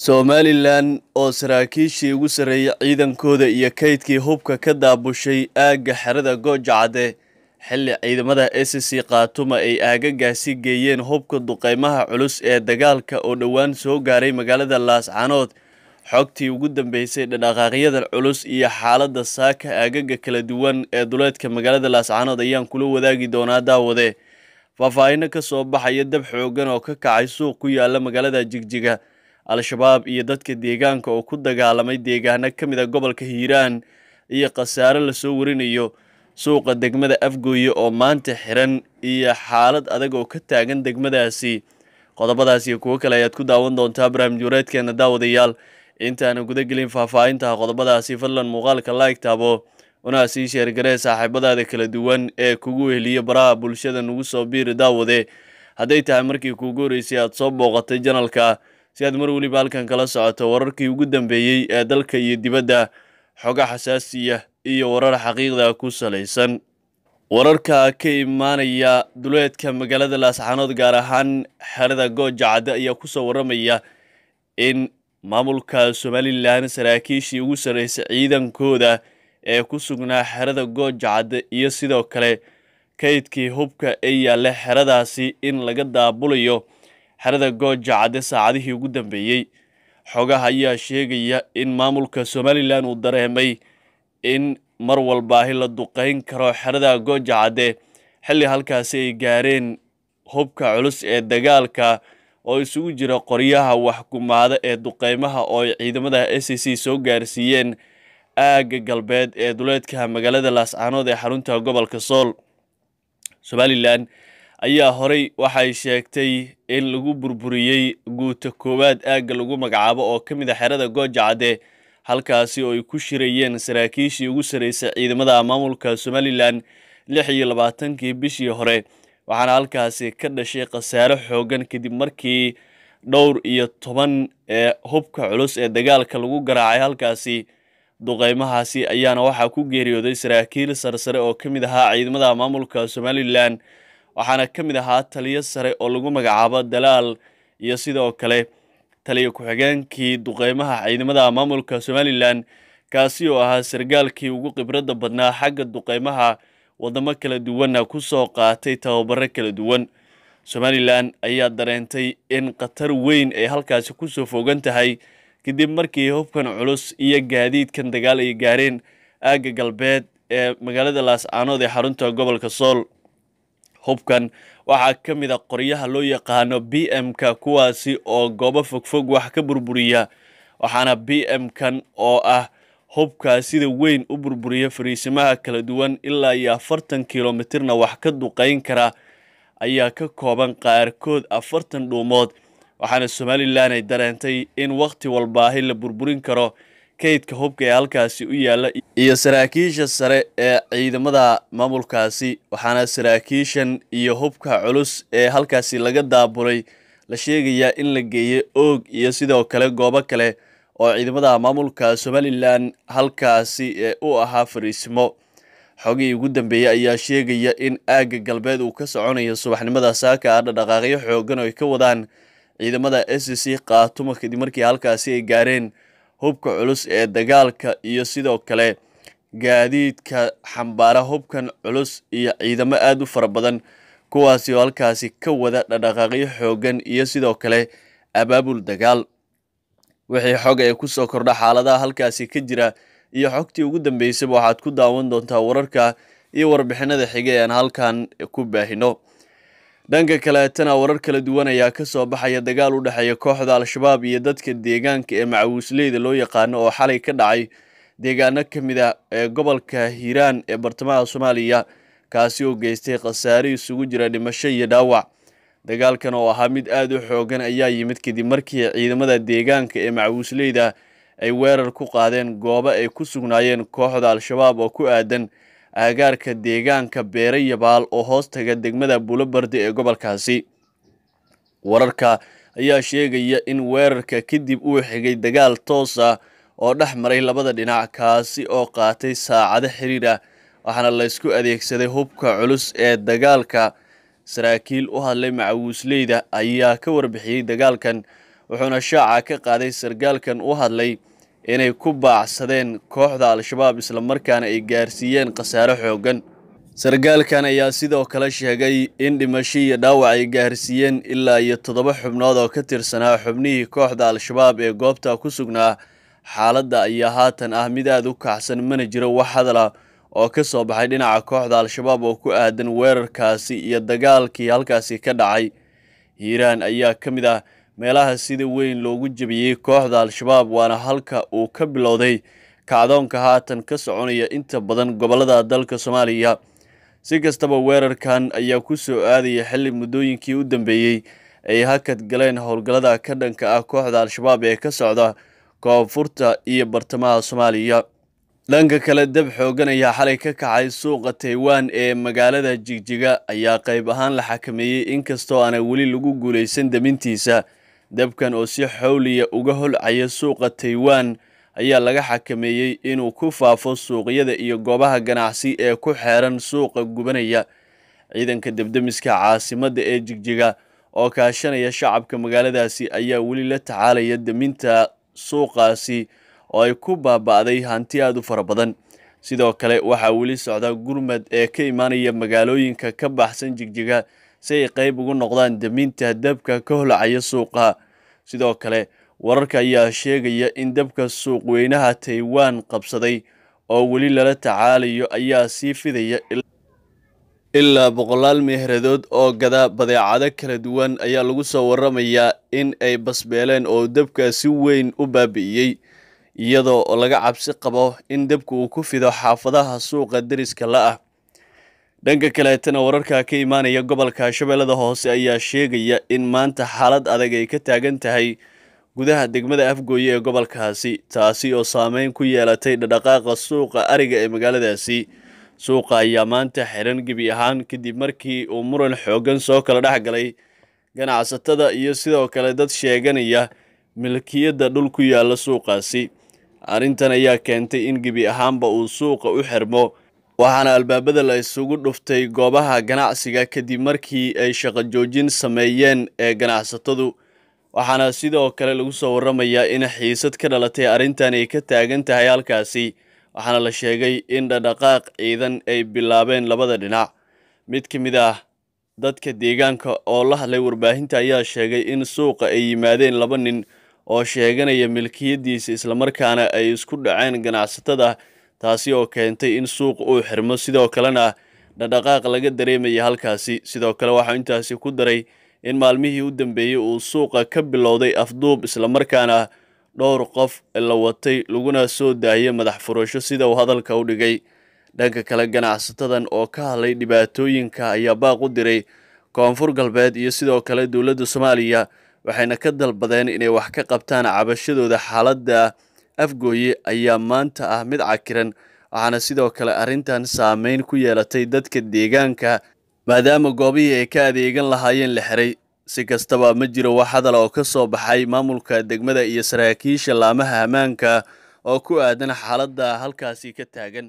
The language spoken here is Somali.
somalilan oo saraakiishii ugu sarreeyay ciidankooda iyo kaydkii hubka ka daabushay aagga xerada goojacade xilli ciidamada s c khaatuma ay aagagaasi geeyeen hubka duqeymaha culus ee dagaalka oo dhowaan soo gaaray magaalada laascanood xogtii ugu dambeysay dhadhaqaaqyadan culus iyo xaaladda saaka aagaga kala duwan ee duleedka magaalada laascanood ayaan kula wadaagi doonaa daawade faahfaahino ka soo baxaya dab xooggan oo ka kacay suuq ku yaalla magaalada jigjiga al-shabaab iyo dadka deegaanka oo ku dagaalamay deegaano ka mid a ah gobolka hiiraan iyo khasaare lasoo warinayo suuqa degmada afgooye oo maanta xiran iyo xaalad adag oo ka taagan degmadaasi qodobadaas iyo kuwo kale ayaad ku daawan doontaa barnaamijwareedkeena daawadayaal intaana gudagelin gelin faahfaahintaha qodobadaasi fadlan muuqaalka laig unaa una sii sheergaree saaxiibadaada kala duwan ee kugu weheliyo baraha bulshada nugu soo biiri daawade hadday tahay markii kuugu horeysay aad soo booqatay janalka si aad mar weliba halkan kala socoto wararkii ugu dambeeyey ee dalka iyo dibadda xoga xasaasiya iyo warar xaqiiqda ku salaysan wararka ka imaanaya duleedka magaalada laasxanood gaar ahaan xerada gooja ayaa ku soo waramaya in maamulka somalilan saraakiishii ugu sarreysay ciidankooda ee ku sugnaa xerada gooja iyo sidoo kale kaydkii hubka ee yaalla xeradaasi in laga daabulayo xerada gooja cadde saacadihii ugu dambeeyey xogaha ayaa sheegaya in maamulka somalilan uu dareemay in mar walbaahi la duqayn karo xerada gooja cadde xilli halkaasi ay gaareen hubka culus ee dagaalka oo isugu jira qoryaha waxkumaada ee duqeymaha oo ay ciidamada s c c soo gaarsiiyeen aagga galbeed ee duleedka magaalada laascaanood ee xarunta gobolka sool somalilan ayaa horay waxay sheegtay in lagu burburiyey guuta koowaad aagga lagu magacaabo oo ka mid a ah xerada gooja halkaasi oo ay ku shirayeen saraakiishii ugu sarraysay ciidamada maamulka somalilan lix iyo labaatankii bishii hore waxaana halkaasi ka dhashay khasaare xooggan kadib markii dhowr iyo toban ee hubka culus ee dagaalka lagu garaacay halkaasi duqeymahaasi ayaana waxaa ku geeriyooday saraakiil sarsare oo ka mid ahaa ciidamada maamulka somalilan waxaana ka mid ahaa taliyo sare oo lagu magacaabo dalaal iyo sidoo kale taliyo ku-xigeenkii duqeymaha ciidamada maamulka somalilan kaasi oo ahaa sargaalkii ugu khibradda badnaa xagga duqeymaha waddamo kala duwanna ku soo qaatay tababaro kala duwan somalilan ayaa dareentay in khatar weyn ay halkaasi kusoo fogan tahay kadib markii hubkan culus iyo gaadiidkan dagaal ay gaareen aagga galbeed ee magaalada laascaanood ee xarunta gobolka sool hubkan waxaa ka mid a qoryaha loo yaqaano b m-ka kuwaasi oo goobo fogfog wax ka burburiya waxaana b m-kan oo ah hubka sida weyn u burburiya fariisimaha kala duwan ilaa iyo afartan kilomitirna wax ka duqayn kara ayaa ka kooban qaarkood afartan dhuumood waxaana somalilan ay dareentay in wakhti walbaahi la burburin karo kaydka hubka ee halkaasi u yaalla iyo saraakiisha sare ee ciidamada maamulkaasi waxaana saraakiishan iyo hubka culus ee halkaasi laga daabulay la sheegayaa in la geeyey oog iyo sidoo kale goobo kale oo ciidamada maamulka somalilan halkaasi ee u ahaa fariisimo xogihii ugu dambeeyey ayaa sheegaya in aagga galbeed uu ka soconayo subaxnimada saaka ah dhadhaqaaqyo xooggan oo ay ka wadaan ciidamada s c qaatuma kadib markii halkaasi ay gaareen hubka culus ee dagaalka iyo sidoo kale gaadiidka xambaara hubkan culus iyo ciidamo aada u fara badan kuwaasi oo halkaasi ka wada dhadhaqaaqyo xooggan iyo sidoo kale abaabul dagaal wixii xog ee kusoo kordha xaaladaha halkaasi ka jira iyo xogtii ugu dambeysaba waxaad ku daawan doontaa wararka iyo warbixinada xige aan halkan ku baahino dhanka kaleetana warar kala duwan ayaa ka soo baxaya dagaal u dhexeeya kooxda al-shabaab iyo dadka deegaanka ee macawiisleyda loo yaqaano oo xalay ka dhacay deegaano ka mid a ah, ee gobolka hiiraan ee bartamaha soomaaliya kaasi oo geystay khasaare isugu jira dhimasho iyo dhaawac dagaalkan oo ahaa mid aada u xoogan ayaa yimid kadib markii ciidamada deegaanka ee macawiisleyda ay weerar ku qaadeen goobo ay ku sugnaayeen kooxda al-shabaab oo ku aadan aagaarka deegaanka beere yabaal oo hoos taga degmada buulobardi ee gobolkaasi wararka ayaa sheegaya in weerarka kadib uu xigay dagaal toosa oo dhex maray labada dhinac kaasi oo qaatay saacado xiriir ah waxaana laysku adeegsaday hubka culus ee dagaalka saraakiil u hadlay macawuusleyda ayaa ka warbixiyey dagaalkan wuxuuna shaaca ka qaaday sargaalkan u hadlay inay ku baacsadeen kooxda al-shabaab isla markaana ay gaarsiiyeen khasaare xooggan sargaalkan ayaa sidoo kale sheegay in dhimasho iyo dhaawac ay gaarsiiyeen ilaa iyo toddoba xubnood oo ka tirsanaa xubnihii kooxda al-shabaab ee goobta ku sugnaa xaaladda ayaa haatan ah mid aad u kacsan mana jiro wax hadala ah oo ka soo baxay dhinaca kooxda al-shabaab oo ku aadan weerarkaasi iyo dagaalkii halkaasi ka dhacay hiiraan ayaa ka mid ah meelaha sida weyn loogu jebiyey kooxda al-shabaab waana halka uu ka bilowday kacdoonka haatan ka soconaya inta badan gobollada dalka soomaaliya si kastaba weerarkan ayaa ku soo aadaya xilli muddooyinkii u dambeeyey ay hakad galeen howlgallada ka dhanka ah kooxda al-shabaab ee ka socda koonfurta iyo bartamaha soomaaliya dhanka kale dab xoogan ayaa xalay ka kacay suuqa taywaan ee magaalada jigjiga ayaa qayb ahaan la xakameeyey inkastoo aanay weli lagu guulaysan demintiisa dabkan oo si xawliya uga holcaya suuqa taywan ayaa laga xakameeyey inuu ku faafo suuqyada iyo goobaha ganacsi ee ku xeeran suuqa gubanaya ciidanka debdemiska caasimadda ee jigjiga oo kaashanaya shacabka magaaladaasi ayaa weli la tacaalaya deminta suuqaasi oo ay ku baaba'day hanti aada u fara badan sidoo kale waxaa weli socda gurmad ee ka imaanaya magaalooyinka ka baxsan jigjiga si ay qayb ugu noqdaan deminta dabka ka holcaya suuqa sidoo kale wararka ayaa sheegaya in dabka suuqweynaha taiwan qabsaday oo weli lala tacaalayo ayaa sii fidaya ilaa boqolaal meehradood oo gada badeecado kala duwan ayaa lagu soo waramayaa in ay basbeeleen oo dabka si weyn u baabi'iyey iyadoo laga cabsi qabo in dabka uu ku fido xaafadaha suuqa deriska la ah dhanka kaleetana wararka ka imaanaya gobolka shabeellada hoose ayaa sheegaya in maanta xaalad adag ay ka taagan tahay gudaha degmada afgooye ee gobolkaasi taasi oo saameyn ku yeelatay dhadhaqaaqa suuqa ariga ee magaaladaasi suuqa ayaa maanta xiran gebi ahaan kadib markii uu muran xooggan soo kala dhex galay ganacsatada iyo sidoo kale dad sheeganaya milkiyadda dhul ku yaalla suuqaasi arrintan ayaa keentay in gebi ahaanba uu suuqa u xirmo waxaana albaabada la isugu dhuftay goobaha ganacsiga kadib markii ay shaqo joojin sameeyeen ee ganacsatadu waxaana sidoo kale lagu soo waramayaa in xiisad ka dhalatay arrintan ay ka taagan tahay halkaasi waxaana la sheegay in dhadhaqaaq ciidan ay bilaabeen labada dhinac mid ka mid ah dadka deegaanka oo la hadlay warbaahinta ayaa sheegay in suuqa ay yimaadeen laba nin oo sheeganaya milkiyadiisa islamarkaana ay isku dhaceen ganacsatada taasi oo keentay in suuq uu xirmo sidoo kalena dhaqdhaqaaq laga dareemaya halkaasi sidoo kale waxaa intaasi ku daray in maalmihii u dambeeyey uu suuqa ka bilowday afduub islamarkaana dhowr qof la watay laguna soo daayay madax furasho sida uu hadalka u dhigay dhanka kale ganacsatadan oo ka hadlay dhibaatooyinka ayaa baaq u diray koonfur galbeed iyo sidoo kale dowladda soomaaliya waxayna ka dalbadeen inay wax ka qabtaan cabashadooda xaaladda afgooye ayaa maanta ah mid cakiran waxaana sidoo kale arrintan saameyn ku yeelatay dadka deegaanka maadaama goobihii ay ka adeegan lahaayeen la xiray si kastaba ma jiro wax hadal oo ka soo baxay maamulka degmada iyo saraakiisha laamaha ammaanka oo ku aadan xaaladda halkaasi ka taagan